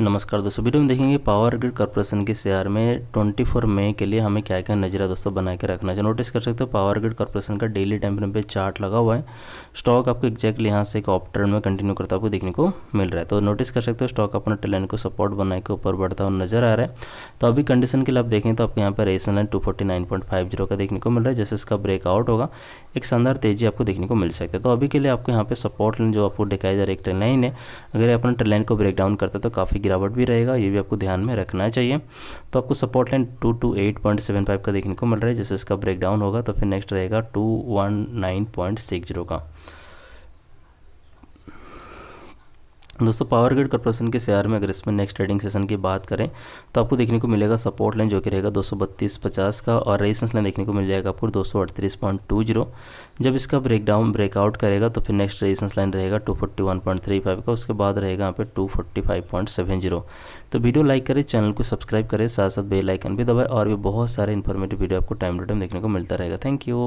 नमस्कार दोस्तों वीडियो में देखेंगे पावर ग्रिड कॉर्पोरेशन के शेयर में 24 मई के लिए हमें क्या क्या नजरिया दोस्तों बना के रखना चाहिए नोटिस कर सकते हो पावर ग्रिड कॉर्पोरेशन का डेली टाइम फ्रेम पे चार्ट लगा हुआ है स्टॉक आपको एक्जैक्टली यहाँ से एक ऑप ट्रेंड में कंटिन्यू करता आपको देखने को मिल रहा है तो नोटिस कर सकते हो स्टॉक अपना टेलन को सपोर्ट बना के ऊपर बढ़ता हुआ नजर आ रहा है तो अभी कंडीशन के लिए आप देखें तो आपको यहाँ पर एस लाइन टू का देखने को मिल रहा है जैसे इसका ब्रेकआउट होगा एक शानदार तेजी आपको देखने को मिल सकता है तो अभी के लिए आपको यहाँ पे सपोर्ट लाइन जो आपको दिखाई दे रहा है एक ट्रेन लाइन है अगर अपना ट्रेन लाइन को ब्रेक डाउन करता है तो काफ़ी गिरावट भी रहेगा ये भी आपको ध्यान में रखना चाहिए तो आपको support line two two eight point seven five का देखने को मिल रहा है जैसे इसका ब्रेक डाउन होगा तो फिर नेक्स्ट रहेगा two one nine point six zero का दोस्तों पावर ग्रिड कॉर्पोरेशन के शेयर में अगर इसमें नेक्स्ट ट्रेडिंग सेशन की बात करें तो आपको देखने को मिलेगा सपोर्ट लाइन जो कि रहेगा दो पचास का और रेजिस्टेंस लाइन देखने को मिल जाएगा आपको दो जब इसका ब्रेकडाउन ब्रेकआउट करेगा तो फिर नेक्स्ट रेजिस्टेंस लाइन रहेगा टू का उसके बाद रहेगा यहाँ पे टू तो वीडियो लाइक करें चैनल को सब्सक्राइब करें साथ साथ बेलाइकन भी दबाए और भी बहुत सारे इन्फॉर्मेटिव वीडियो आपको टाइम टू टाइम देखने को मिलता रहेगा थैंक यू